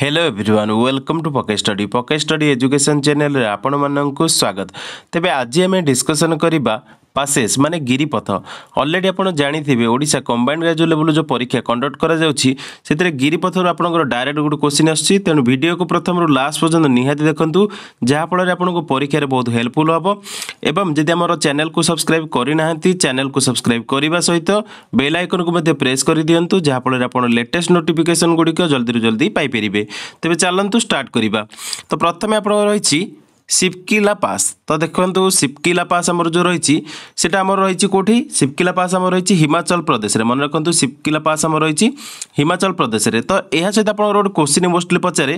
hello everyone welcome to pocket study pocket study education ଚ୍ୟାନେଲ୍ରେ ଆପଣମାନଙ୍କୁ ସ୍ୱାଗତ ତେବେ ଆଜି ଆମେ ଡିସ୍କସନ୍ କରିବା ପାସେସ୍ ମାନେ ଗିରିପଥ ଅଲରେଡ଼ି ଆପଣ ଜାଣିଥିବେ ଓଡ଼ିଶା କମ୍ବାଇଣ୍ଡ ଗ୍ରାଜୁଏଲେବୁଲ୍ ଯେଉଁ ପରୀକ୍ଷା କଣ୍ଡକ୍ଟ କରାଯାଉଛି ସେଥିରେ ଗିରିପଥରୁ ଆପଣଙ୍କର ଡାଇରେକ୍ଟ ଗୋଟେ କୋଶ୍ଚିନ୍ ଆସୁଛି ତେଣୁ ଭିଡ଼ିଓକୁ ପ୍ରଥମରୁ ଲାଷ୍ଟ ପର୍ଯ୍ୟନ୍ତ ନିହାତି ଦେଖନ୍ତୁ ଯାହାଫଳରେ ଆପଣଙ୍କୁ ପରୀକ୍ଷାରେ ବହୁତ ହେଲ୍ପଫୁଲ୍ ହେବ ଏବଂ ଯଦି ଆମର ଚ୍ୟାନେଲକୁ ସବସ୍କ୍ରାଇବ୍ କରିନାହାନ୍ତି ଚ୍ୟାନେଲକୁ ସବସ୍କ୍ରାଇବ୍ କରିବା ସହିତ ବେଲ୍ ଆଇକନ୍କୁ ମଧ୍ୟ ପ୍ରେସ୍ କରିଦିଅନ୍ତୁ ଯାହାଫଳରେ ଆପଣ ଲେଟେଷ୍ଟ ନୋଟିଫିକେସନ୍ ଗୁଡ଼ିକ ଜଲ୍ଦିରୁ ଜଲ୍ଦି ପାଇପାରିବେ ତେବେ ଚାଲନ୍ତୁ ଷ୍ଟାର୍ଟ କରିବା ତ ପ୍ରଥମେ ଆପଣଙ୍କର ରହିଛି ସିପକିଲା ପାସ୍ ତ ଦେଖନ୍ତୁ ସିପକିଲା ପାସ୍ ଆମର ଯେଉଁ ରହିଛି ସେଟା ଆମର ରହିଛି କେଉଁଠି ସିପକିଲା ପାସ୍ ଆମର ରହିଛି ହିମାଚଳ ପ୍ରଦେଶରେ ମନେ ରଖନ୍ତୁ ସିପକିଲା ପାସ୍ ଆମର ରହିଛି ହିମାଚଳ ପ୍ରଦେଶରେ ତ ଏହା ସହିତ ଆପଣଙ୍କର ଗୋଟେ କୋଶ୍ଚିନ୍ ମୋଷ୍ଟଲି ପଚାରେ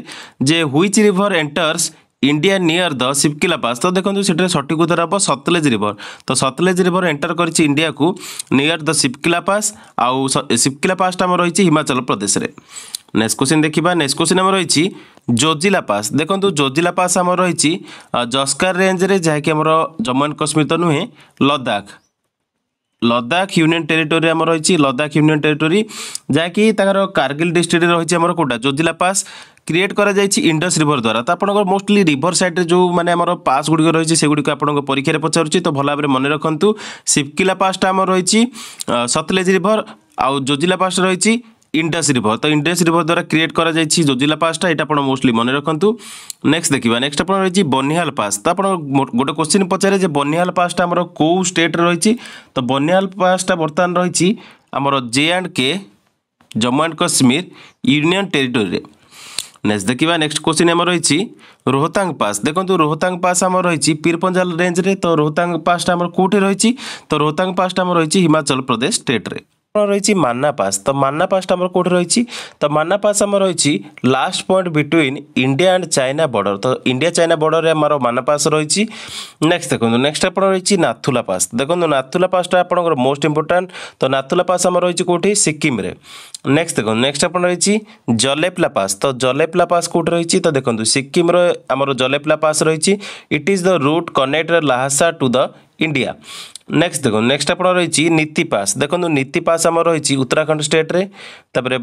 ଯେ which river enters India near the Shipkila pass তো দেখুন সেটি সঠিক উত্তর হব সতলেজ রিভর তো সতলেজ রিভর এন্টার করেছে ইন্ডিয়া কু নিয়ার দ সিপকিলা পাস আউ সিপকিলা পাসটা আমার রয়েছে হিমাচল প্রদেশে নেক্সট কোশ্চিন দেখিবা নেক্সট কোশ্চিন আমার রয়েছে জোজিলা পাস দেখুন জোজিলা পাস আমার রয়েছে জস্কার রেঞ্জরে যাকি আমার জম্মু আন্ড কাশ্মীর তো নুহে লদাখ লদাখ ইউনিয়ন টেরিটোরি আমার রয়েছে লদাখ ইউনিয়ন টেরিটোরি যাকি তাঁর কার্গিল ডিস্ট্রিক্টে রয়েছে আমার কোটা জোজিলা পাস ক্রিয়েট করা যাইছি ইন্ডস রিভর দ্বারা তো আপনার মোস্টলি রিভর সাইডে যে মানে আমার পাস গুড়ি রয়েছে সেগুড়ি আপনার পরীক্ষায় পচারুছি তো ভাল ভাবে মনে রাখতু সিপকিলা পাসটা আমার রয়েছে সতলেজ রিভর আউ জোজিলা পাস রয়েছে ইন্ডাস রিভর তো ইন্ডাস রিভর দ্বারা ক্রিয়েট করা যাই জোজিলা পাসটা এটা আপনার মোস্টলি মনে রাখতু নেক্সট দেখবা নেক্সট আপনার রয়েছে বনিহাল পাস তো আপনার গোটে কোশ্চিন পচারে যে বনিহাল পাসটা আমার কেউ স্টেট্রে রয়েছে তো বনিহাল পাসটা বর্তমান রয়েছে আমার J and K Jammu and Kashmir union territory next দেখবা নেক্সট কোশ্চিন আমার রয়েছে রোহতাং পাস দেখুন রোহতাং পাস আমার রয়েছে পীরপঞ্জাল রেঞ্জরে তো রোহতাং পাসটা আমার কোটি রয়েছে তো রোহতাং পাসটা আমার রয়েছে হিমাচল প্রদেশ স্টেট্রে আপনার রয়েছে মান্না পাস তো মান্না পাসটা আমার কোটি রয়েছে তো মান্না পাস আমার রয়েছে last point between India and China border তো ইন্ডিয়া চাইনা বর্ডরে আমার মান্না পাস রয়েছে নেক্সট দেখুন নেক্সট আপনার রয়েছে নাথুলা পাস দেখুন নাথুলা পাসটা আপনার মোস্ট ইম্পর্টাট তো নাথুলা পাস আমার রয়েছে কোটি সিকিমে নেক্সট দেখুন নেক্সট আপনার রয়েছে জলেপলা পাস তো জলেপলা পাস কোটি রয়েছে তো দেখুন সিকিমর আমার জলেপলা পাস রয়েছে it is the route connect Lhasa to the India next দেখুন নেক্সট আপনার রয়েছে নীতি পাস দেখুন নীতি পাস আমার রয়েছে উত্তরাখণ্ড স্টেট্রে তাপরে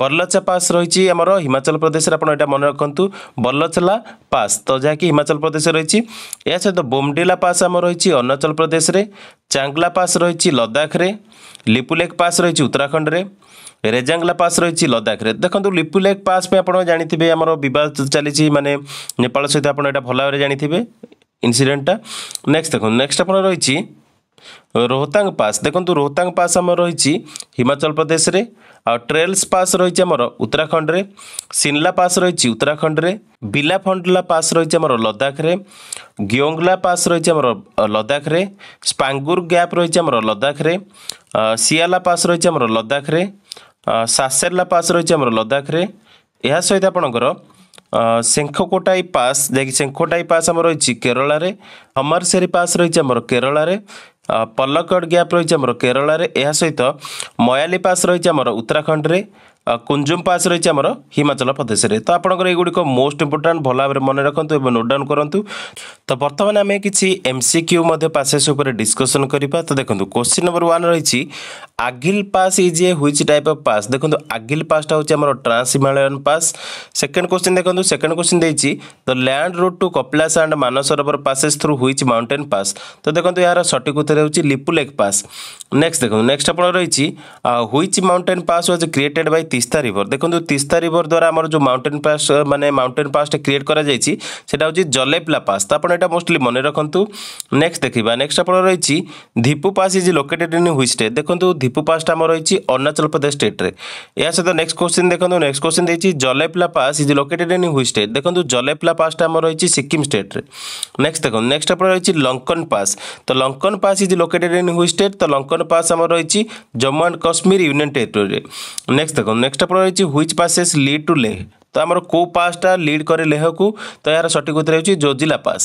বরলচা পাস রয়েছে আমার হিমাচল প্রদেশের আপনার এটা মনে রাখতু বরলচলা পাস তো যা কি হিমাচল প্রদেশে রয়েছে এর সহ বোমডিলা পাস আমার রয়েছে অরুণাচল প্রদেশে চাংলা পাস রয়েছে লদাখে লিপুলেক পাস রয়েছে উত্তরাখণ্ডে ରେଜାଙ୍ଗଲା ପାସ୍ ରହିଛି ଲଦାଖରେ ଦେଖନ୍ତୁ ଲିପୁଲେକ୍ ପାସ୍ ପାଇଁ ଆପଣ ଜାଣିଥିବେ ଆମର ବିବାଦ ଚାଲିଛି ମାନେ ନେପାଳ ସହିତ ଆପଣ ଏଇଟା ଭଲ ଭାବରେ ଜାଣିଥିବେ ଇନ୍ସିଡେଣ୍ଟଟା ନେକ୍ସଟ ଦେଖନ୍ତୁ ନେକ୍ସଟ ଆପଣ ରହିଛି ରୋହତାଙ୍ଗ ପାସ୍ ଦେଖନ୍ତୁ ରୋହତାଙ୍ଗ ପାସ୍ ଆମର ରହିଛି ହିମାଚଳ ପ୍ରଦେଶରେ ଆଉ ଟ୍ରେଲ୍ସ ପାସ୍ ରହିଛି ଆମର ଉତ୍ତରାଖଣ୍ଡରେ ସିନ୍ଲା ପାସ୍ ରହିଛି ଉତ୍ତରାଖଣ୍ଡରେ ବିଲା ଫଣ୍ଡଲା ପାସ୍ ରହିଛି ଆମର ଲଦାଖରେ ଗିଓଙ୍ଗଲା ପାସ୍ ରହିଛି ଆମର ଲଦାଖରେ ସ୍ପାଙ୍ଗୁର ଗ୍ୟାପ୍ ରହିଛି ଆମର ଲଦାଖରେ ସିଆଲା ପାସ୍ ରହିଛି ଆମର ଲଦାଖରେ ସାସେର୍ଲା ପାସ୍ ରହିଛି ଆମର ଲଦାଖରେ ଏହା ସହିତ ଆପଣଙ୍କର ଶେଙ୍ଖକୋଟାଇ ପାସ୍ ଯାହାକି ଶେଙ୍ଖୋଟାଇ ପାସ୍ ଆମର ରହିଛି କେରଳରେ ଅମରସେରୀ ପାସ୍ ରହିଛି ଆମର କେରଳରେ ପଲ୍ଲକଡ଼ ଗ୍ୟାପ୍ ରହିଛି ଆମର କେରଳରେ ଏହା ସହିତ ମୟାଲି ପାସ୍ ରହିଛି ଆମର ଉତ୍ତରାଖଣ୍ଡରେ কুঞ্জুম পাସ୍ ରହିଛି ଆମର ହିମାଚଳ ପ୍ରଦେଶରେ ତ ଆପଣଙ୍କର ଏଗୁଡ଼ିକ ମୋଷ୍ଟ ଇମ୍ପୋର୍ଟାଣ୍ଟ ଭଲ ଭାବରେ ମନେ ରଖନ୍ତୁ ଏବଂ ନୋଟ୍ ଡାଉନ୍ କରନ୍ତୁ ତ ବର୍ତ୍ତମାନ ଆମେ କିଛି ଏମ୍ ସି କ୍ୟୁ ମଧ୍ୟ ପାସେସ୍ ଉପରେ ଡିସ୍କସନ୍ କରିବା ତ ଦେଖନ୍ତୁ କୋଶ୍ଚିନ୍ ନମ୍ବର ୱାନ୍ ରହିଛି Aghil pass is a which type of pass ଦେଖନ୍ତୁ ଆଗିଲ୍ ପାସ୍ଟା ହେଉଛି ଆମର trans Himalayan pass second question ଦେଖନ୍ତୁ ସେକେଣ୍ଡ କୋଶ୍ଚିନ୍ ଦେଇଛି the land road to Kailash and Mansarovar passes through which mountain pass ତ ଦେଖନ୍ତୁ ଏହାର ସଠିକ୍ ଉତ୍ତର ହେଉଛି ଲିପୁଲେକ୍ ପାସ୍ ନେକ୍ସଟ ଦେଖନ୍ତୁ ନେକ୍ସଟ ଆପଣଙ୍କର ରହିଛି which mountain pass was created Bai Teesta river দেখুন তিস্তা রিভর দ্বারা আমার যে মাউন্টেন পাস মানে মাউন্টেন পাসটা ক্রিয়েট করা যাইছি সেটা হচ্ছে জলেপলা পাস তো আপনার এটা মোস্টলি মনে রাখতু নেক্সট দেখিবা নেক্সট আপনার রয়েছে Diphu pass is located in which state দেখুন ধীপু পাসটা আমার রয়েছে অরুণাচল প্রদেশ স্টেট্রে এর সহ নেক্সট কোশ্চিন দেখুন নেক্সট কোশ্চিন দিয়েছি Jelepla pass is located in which state দেখুন জলেপলা পাসটা আমার রয়েছে সিকিম স্টেট্রে নেক্সট দেখুন নেক্সট আপনার রয়েছে লঙ্কন পাস তো Lanak pass is located in which state তো লঙ্কন পাস আমার রয়েছে Jammu and Kashmir union territory next দেখুন নেক্সট আপনার রয়েছে which passes lead to Leh তো আমার কেউ পাসটা লিড করে লেহকু তো এর সঠিক উত্তর হচ্ছে জোজিলা পাস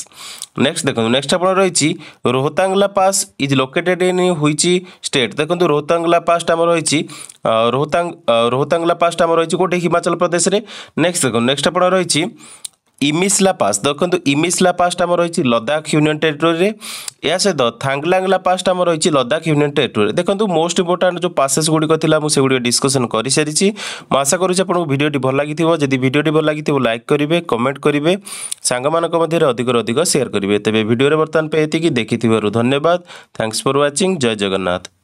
নেক্সট দেখুন নেক্সট আপনার রয়েছে Rohtangla pass is located in which state দেখুন রোহতাংলা পাসটা আমার রয়েছে রোহতাং রোহতাংলা পাসটা আমার রয়েছে কোটে হিমাচল প্রদেশে নেক্সট দেখুন নেক্সট আপনার রয়েছে ଇମିସ୍ଲା ପାସ୍ ଦେଖନ୍ତୁ ଇମିସ୍ଲା ପାସ୍ଟା ଆମର ରହିଛି ଲଦାଖ ୟୁନିୟନ୍ ଟେରିଟୋରିରେ ଏହା ସହିତ ଥାଙ୍ଗଲାଙ୍ଗଲା ପାସ୍ଟା ଆମର ରହିଛି ଲଦାଖ ୟୁନିୟନ୍ ଟେରିଟୋରିରେ ଦେଖନ୍ତୁ ମୋଷ୍ଟ ଇମ୍ପୋର୍ଟାଣ୍ଟ ଯେଉଁ ପାସେସ୍ ଗୁଡ଼ିକ ଥିଲା ମୁଁ ସେଗୁଡ଼ିକ ଡିସ୍କସନ୍ କରିସାରିଛି ମୁଁ ଆଶା କରୁଛି ଆପଣଙ୍କୁ ଭିଡ଼ିଓଟି ଭଲ ଲାଗିଥିବ ଯଦି ଭିଡ଼ିଓଟି ଭଲ ଲାଗିଥିବ ଲାଇକ୍ କରିବେ କମେଣ୍ଟ କରିବେ ସାଙ୍ଗମାନଙ୍କ ମଧ୍ୟରେ ଅଧିକରୁ ଅଧିକ ସେୟାର କରିବେ ତେବେ ଭିଡ଼ିଓରେ ବର୍ତ୍ତମାନ ପାଇଁ ଏତିକି ଦେଖିଥିବାରୁ ଧନ୍ୟବାଦ thanks for watching Jai Jagannath